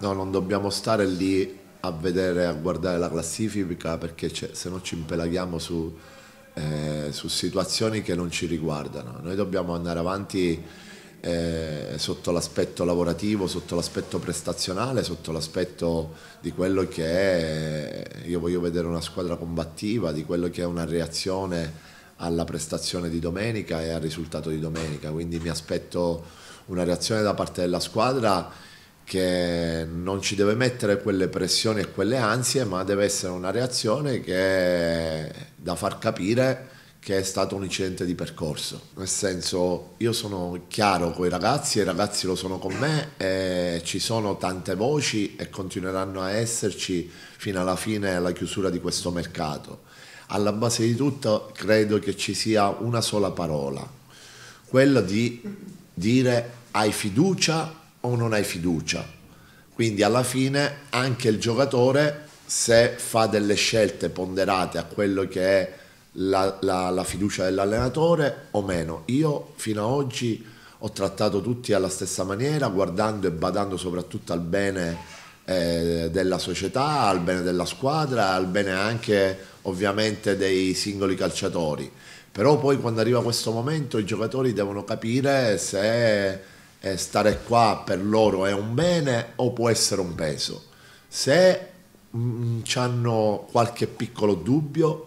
No, non dobbiamo stare lì a vedere, a guardare la classifica perché se no ci impelaghiamo su, eh, su, situazioni che non ci riguardano. Noi dobbiamo andare avanti eh, sotto l'aspetto lavorativo, sotto l'aspetto prestazionale, sotto l'aspetto di quello che è, io voglio vedere una squadra combattiva, di quello che è una reazione alla prestazione di domenica e al risultato di domenica. Quindi mi aspetto una reazione da parte della squadra che non ci deve mettere quelle pressioni e quelle ansie, ma deve essere una reazione che da far capire che è stato un incidente di percorso. Nel senso, io sono chiaro con i ragazzi, i ragazzi lo sono con me, e ci sono tante voci e continueranno a esserci fino alla fine, alla chiusura di questo mercato. Alla base di tutto credo che ci sia una sola parola, quella di dire hai fiducia o non hai fiducia. Quindi alla fine anche il giocatore se fa delle scelte ponderate a quello che è la, la, la fiducia dell'allenatore o meno. Io fino ad oggi ho trattato tutti alla stessa maniera, guardando e badando soprattutto al bene eh, della società, al bene della squadra, al bene anche ovviamente dei singoli calciatori. Però poi quando arriva questo momento i giocatori devono capire se eh, stare qua per loro è un bene o può essere un peso. Se mh, mm, hanno qualche piccolo dubbio,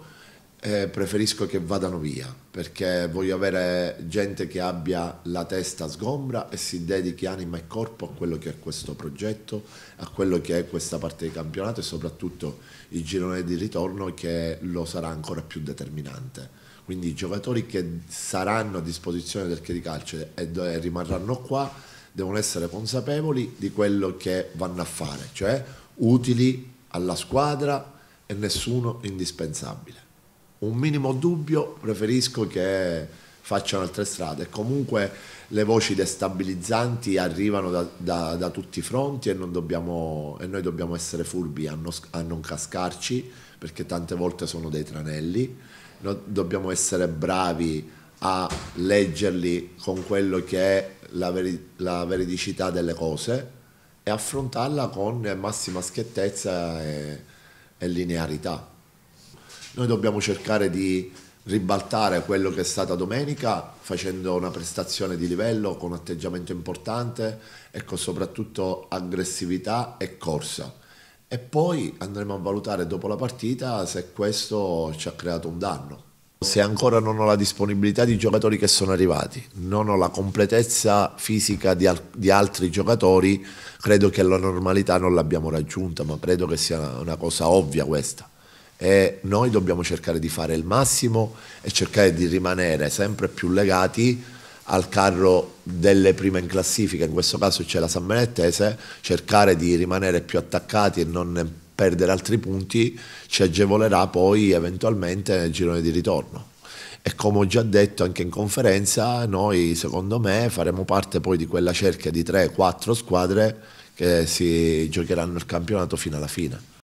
eh, preferisco che vadano via perché voglio avere gente che abbia la testa sgombra e si dedichi anima e corpo a quello che è questo progetto, a quello che è questa parte di campionato e soprattutto il girone di ritorno che lo sarà ancora più determinante quindi i giocatori che saranno a disposizione del calcio e rimarranno qua devono essere consapevoli di quello che vanno a fare, cioè utili alla squadra e nessuno indispensabile. Un minimo dubbio preferisco che facciano altre strade. Comunque le voci destabilizzanti arrivano da, da, da tutti i fronti e, dobbiamo, e, noi dobbiamo essere furbi a non, a non cascarci perché tante volte sono dei tranelli noi dobbiamo essere bravi a leggerli con quello che è la, veri, la veridicità delle cose e affrontarla con massima schiettezza e, e linearità. Noi dobbiamo cercare di ribaltare quello che è stata domenica facendo una prestazione di livello con un atteggiamento importante e con soprattutto aggressività e corsa e poi andremo a valutare dopo la partita se questo ci ha creato un danno. Se ancora non ho la disponibilità di giocatori che sono arrivati, non ho la completezza fisica di, al- di altri giocatori, credo che la normalità non l'abbiamo raggiunta, ma credo che sia una, cosa ovvia questa. E noi dobbiamo cercare di fare il massimo e cercare di rimanere sempre più legati al carro delle prime in classifica, in questo caso c'è la San Benettese, cercare di rimanere più attaccati e non perdere altri punti ci agevolerà poi eventualmente nel girone di ritorno. E come ho già detto anche in conferenza, noi secondo me faremo parte poi di quella cerchia di 3-4 squadre che si giocheranno il campionato fino alla fine.